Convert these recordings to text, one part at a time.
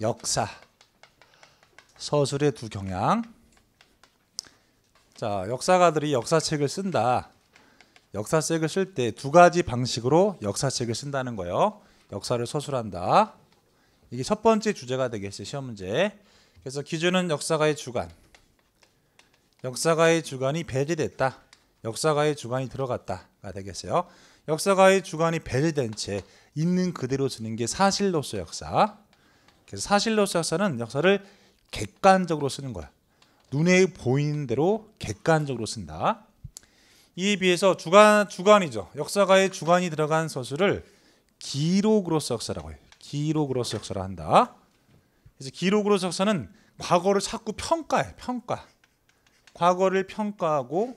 역사, 서술의 두 경향. 자, 역사가들이 역사책을 쓴다. 역사책을 쓸 때 두 가지 방식으로 역사책을 쓴다는 거예요. 역사를 서술한다. 이게 첫 번째 주제가 되겠어요. 시험 문제. 그래서 기준은 역사가의 주관. 역사가의 주관이 배제됐다. 역사가의 주관이 들어갔다가 되겠어요. 역사가의 주관이 배제된 채 있는 그대로 쓰는 게 사실로서 역사. 그래서 사실로서 역사는 역사를 객관적으로 쓰는 거야. 눈에 보이는 대로 객관적으로 쓴다. 이에 비해서 주관 주관이죠. 역사가의 주관이 들어간 서술을 기록으로서 역사라고 해요. 기록으로서 역사라 한다. 그래서 기록으로서 역사는 과거를 자꾸 평가해. 평가. 과거를 평가하고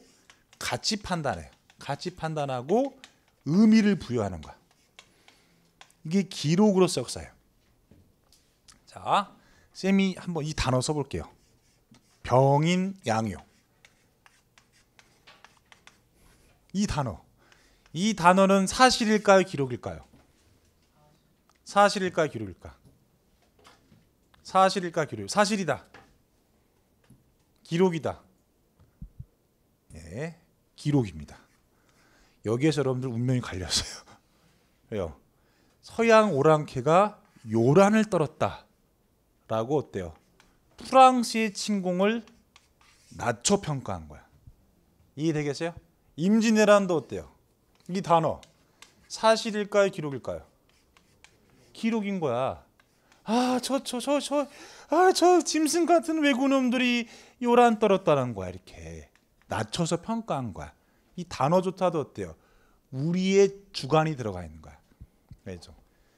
가치 판단해요. 가치 판단하고 의미를 부여하는 거야. 이게 기록으로서 역사예요. 자, 아, 쌤이 한번 이 단어 써볼게요. 병인 양요. 이 단어. 이 단어는 사실일까요? 기록일까요? 사실일까요? 기록일까? 사실일까? 기록. 사실이다. 기록이다. 예, 기록입니다. 여기에서 여러분들 운명이 갈렸어요. 왜요? 서양 오랑캐가 요란을 떨었다. 라고 어때요? 프랑스의 침공을 낮춰 평가한 거야. 이해되겠어요? 임진왜란도 어때요? 이 단어 사실일까요? 기록일까요? 기록인 거야. 아, 저, 저, 저, 저, 아, 저 짐승 같은 외구놈들이 요란 떨었다는 거야. 이렇게 낮춰서 평가한 거야. 이 단어조차도 어때요? 우리의 주관이 들어가 있는 거야. 그죠?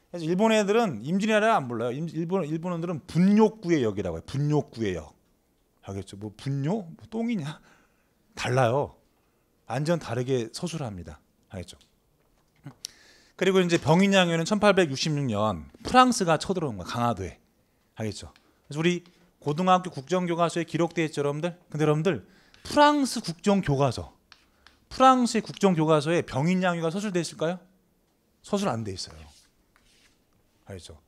그래서 일본 애들은 임진왜란을 안 불러요. 일본 일본인들은 분뇨구의 역이라고 해요. 분뇨구의 역. 알겠죠? 뭐 분뇨? 뭐 똥이냐? 달라요. 완전 다르게 서술합니다. 알겠죠? 그리고 이제 병인양요는 1866년 프랑스가 쳐들어온 거야. 강화도에. 알겠죠? 그래서 우리 고등학교 국정교과서에 기록되어 있죠, 여러분들? 근데 여러분들 프랑스 국정교과서 프랑스의 국정교과서에 병인양요가 서술돼 있을까요? 서술 안 돼 있어요. 알죠.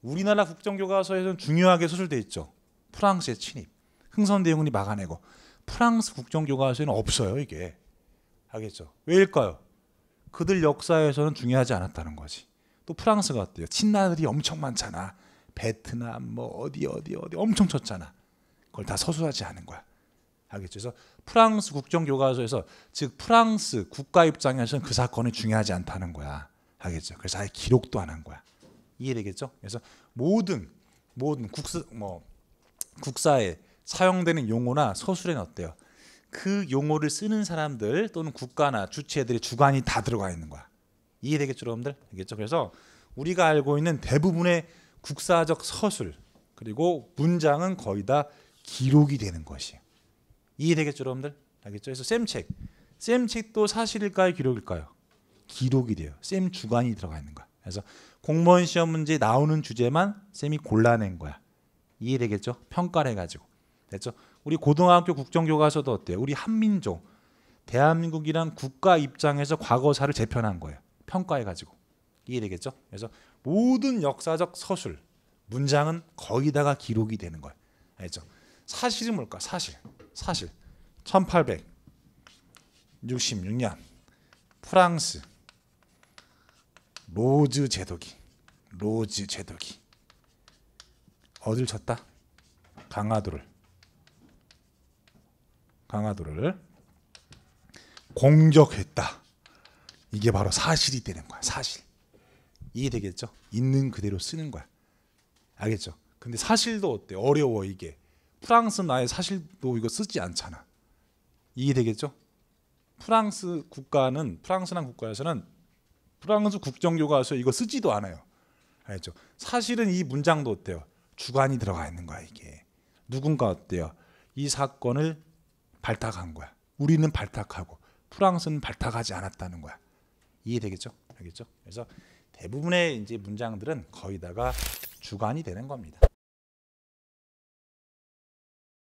우리나라 국정교과서에서는 중요하게 소술돼 있죠. 프랑스의 침입, 흥선 대응군이 막아내고 프랑스 국정교과서에는 없어요 이게. 알겠죠? 왜일까요? 그들 역사에서는 중요하지 않았다는 거지. 또 프랑스가 어때요? 친나들이 엄청 많잖아. 베트남 뭐 어디 어디 어디 엄청 쳤잖아. 그걸 다 서술하지 않은 거야. 알겠죠? 그래서 프랑스 국정교과서에서 즉 프랑스 국가 입장에서는 그 사건이 중요하지 않다는 거야. 알겠죠? 그래서 아예 기록도 안 한 거야. 이해되겠죠? 그래서 모든 모든 국사 뭐 국사에 사용되는 용어나 서술에는 어때요? 그 용어를 쓰는 사람들 또는 국가나 주체들의 주관이 다 들어가 있는 거야. 이해되겠죠, 여러분들? 알겠죠? 그래서 우리가 알고 있는 대부분의 국사적 서술 그리고 문장은 거의 다 기록이 되는 것이 이해되겠죠, 여러분들? 알겠죠? 그래서 쌤책, 쌤책도 사실일까요, 기록일까요? 기록이 돼요. 쌤 주관이 들어가 있는 거야. 그래서 공무원 시험 문제 나오는 주제만 쌤이 골라낸 거야. 이해되겠죠? 평가를 해가지고. 됐죠? 우리 고등학교 국정교과서도 어때요? 우리 한민족, 대한민국이란 국가 입장에서 과거사를 재편한 거예요. 평가해가지고. 이해되겠죠? 그래서 모든 역사적 서술, 문장은 거기다가 기록이 되는 거예요. 알죠? 사실이 뭘까? 사실. 사실. 1866년 프랑스 로즈 제독이 로즈 제독이 어딜 쳤다? 강화도를 강화도를 공격했다. 이게 바로 사실이 되는 거야. 사실 이해되겠죠? 있는 그대로 쓰는 거야. 알겠죠? 근데 사실도 어때? 어려워 이게. 프랑스는 아예 사실도 이거 쓰지 않잖아. 이해되겠죠? 프랑스 국가는 프랑스란 국가에서는 프랑스 국정교과 와서 이거 쓰지도 않아요. 알죠? 사실은 이 문장도 어때요? 주관이 들어가 있는 거야 이게. 누군가 어때요? 이 사건을 발탁한 거야. 우리는 발탁하고 프랑스는 발탁하지 않았다는 거야. 이해되겠죠? 알겠죠? 그래서 대부분의 이제 문장들은 거의 다가 주관이 되는 겁니다.